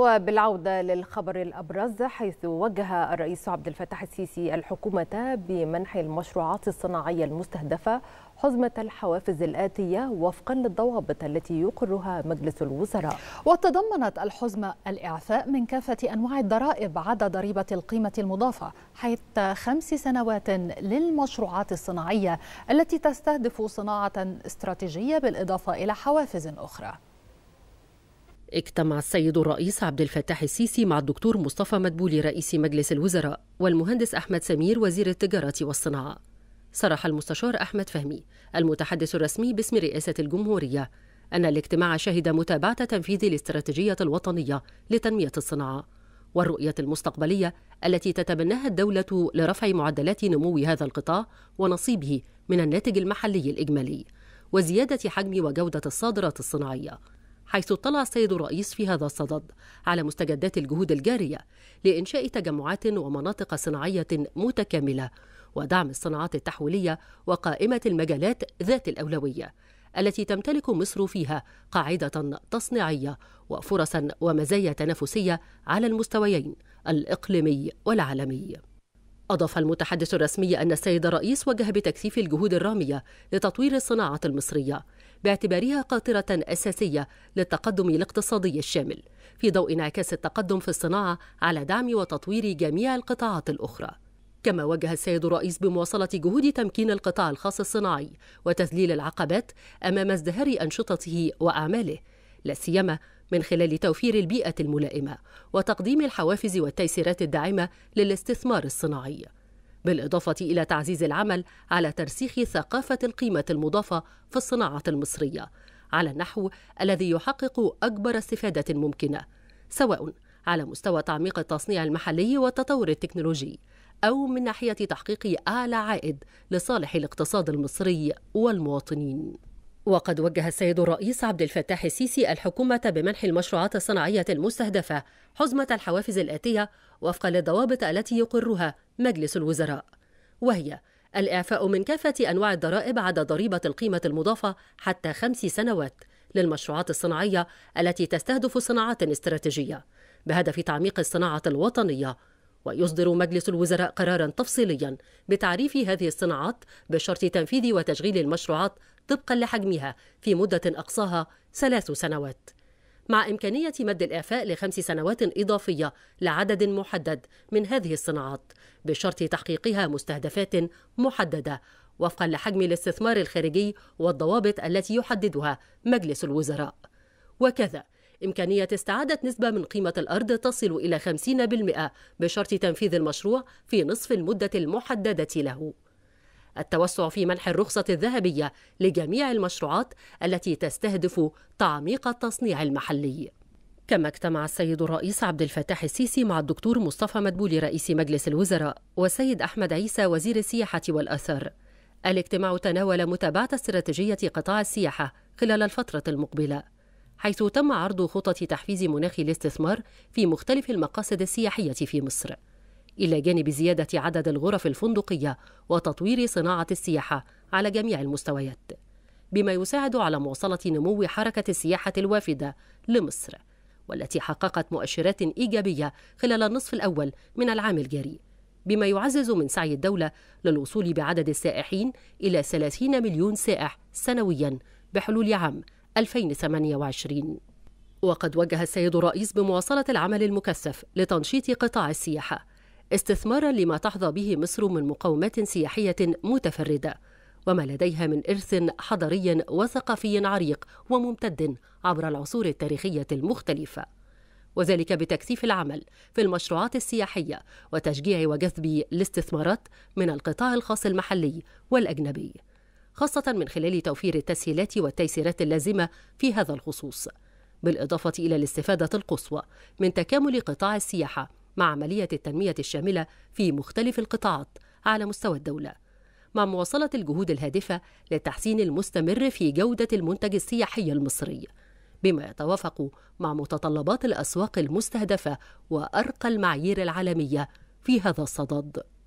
وبالعودة للخبر الأبرز حيث وجه الرئيس عبد الفتاح السيسي الحكومة بمنح المشروعات الصناعية المستهدفة حزمة الحوافز الآتية وفقا للضوابط التي يقرها مجلس الوزراء وتضمنت الحزمة الإعفاء من كافة أنواع الضرائب عدا ضريبة القيمة المضافة حتى خمس سنوات للمشروعات الصناعية التي تستهدف صناعة استراتيجية بالإضافة إلى حوافز أخرى اجتمع السيد الرئيس عبد الفتاح السيسي مع الدكتور مصطفى مدبولي رئيس مجلس الوزراء والمهندس أحمد سمير وزير التجارة والصناعة صرح المستشار أحمد فهمي المتحدث الرسمي باسم رئاسة الجمهورية أن الاجتماع شهد متابعة تنفيذ الاستراتيجية الوطنية لتنمية الصناعة والرؤية المستقبلية التي تتبناها الدولة لرفع معدلات نمو هذا القطاع ونصيبه من الناتج المحلي الإجمالي وزيادة حجم وجودة الصادرات الصناعية حيث اطلع السيد الرئيس في هذا الصدد على مستجدات الجهود الجارية لإنشاء تجمعات ومناطق صناعية متكاملة ودعم الصناعات التحويلية وقائمة المجالات ذات الأولوية التي تمتلك مصر فيها قاعدة تصنيعية وفرصا ومزايا تنافسية على المستويين الإقليمي والعالمي أضاف المتحدث الرسمي أن السيد الرئيس وجه بتكثيف الجهود الرامية لتطوير الصناعة المصرية باعتبارها قاطرة أساسية للتقدم الاقتصادي الشامل في ضوء انعكاس التقدم في الصناعة على دعم وتطوير جميع القطاعات الأخرى كما وجه السيد الرئيس بمواصلة جهود تمكين القطاع الخاص الصناعي وتذليل العقبات أمام ازدهار أنشطته وأعماله لا سيما من خلال توفير البيئة الملائمة وتقديم الحوافز والتيسيرات الداعمة للاستثمار الصناعي. بالإضافة إلى تعزيز العمل على ترسيخ ثقافة القيمة المضافة في الصناعة المصرية على النحو الذي يحقق أكبر استفادة ممكنة، سواء على مستوى تعميق التصنيع المحلي والتطور التكنولوجي أو من ناحية تحقيق أعلى عائد لصالح الاقتصاد المصري والمواطنين. وقد وجه السيد الرئيس عبد الفتاح السيسي الحكومة بمنح المشروعات الصناعية المستهدفة حزمة الحوافز الآتية وفقا للضوابط التي يقرها مجلس الوزراء وهي الإعفاء من كافة أنواع الضرائب عدا ضريبة القيمة المضافة حتى خمس سنوات للمشروعات الصناعية التي تستهدف صناعات استراتيجية بهدف تعميق الصناعة الوطنية ويصدر مجلس الوزراء قرارا تفصيليا بتعريف هذه الصناعات بشرط تنفيذ وتشغيل المشروعات طبقا لحجمها في مدة أقصاها ثلاث سنوات مع إمكانية مد الإعفاء لخمس سنوات إضافية لعدد محدد من هذه الصناعات بشرط تحقيقها مستهدفات محددة وفقا لحجم الاستثمار الخارجي والضوابط التي يحددها مجلس الوزراء وكذا إمكانية استعادة نسبة من قيمة الأرض تصل إلى 50% بشرط تنفيذ المشروع في نصف المدة المحددة له التوسع في منح الرخصة الذهبية لجميع المشروعات التي تستهدف تعميق التصنيع المحلي. كما اجتمع السيد الرئيس عبد الفتاح السيسي مع الدكتور مصطفى مدبولي رئيس مجلس الوزراء والسيد أحمد عيسى وزير السياحة والأثار. الاجتماع تناول متابعة استراتيجية قطاع السياحة خلال الفترة المقبلة، حيث تم عرض خطط تحفيز مناخ الاستثمار في مختلف المقاصد السياحية في مصر. إلى جانب زيادة عدد الغرف الفندقية وتطوير صناعة السياحة على جميع المستويات بما يساعد على مواصلة نمو حركة السياحة الوافدة لمصر والتي حققت مؤشرات إيجابية خلال النصف الأول من العام الجاري بما يعزز من سعي الدولة للوصول بعدد السائحين إلى 30 مليون سائح سنويا بحلول عام 2028 وقد وجه السيد الرئيس بمواصلة العمل المكثف لتنشيط قطاع السياحة استثمارا لما تحظى به مصر من مقومات سياحية متفردة وما لديها من إرث حضري وثقافي عريق وممتد عبر العصور التاريخية المختلفة وذلك بتكثيف العمل في المشروعات السياحية وتشجيع وجذب الاستثمارات من القطاع الخاص المحلي والأجنبي خاصة من خلال توفير التسهيلات والتيسيرات اللازمة في هذا الخصوص بالإضافة إلى الاستفادة القصوى من تكامل قطاع السياحة مع عملية التنمية الشاملة في مختلف القطاعات على مستوى الدولة مع مواصلة الجهود الهادفة للتحسين المستمر في جودة المنتج السياحي المصري بما يتوافق مع متطلبات الأسواق المستهدفة وأرقى المعايير العالمية في هذا الصدد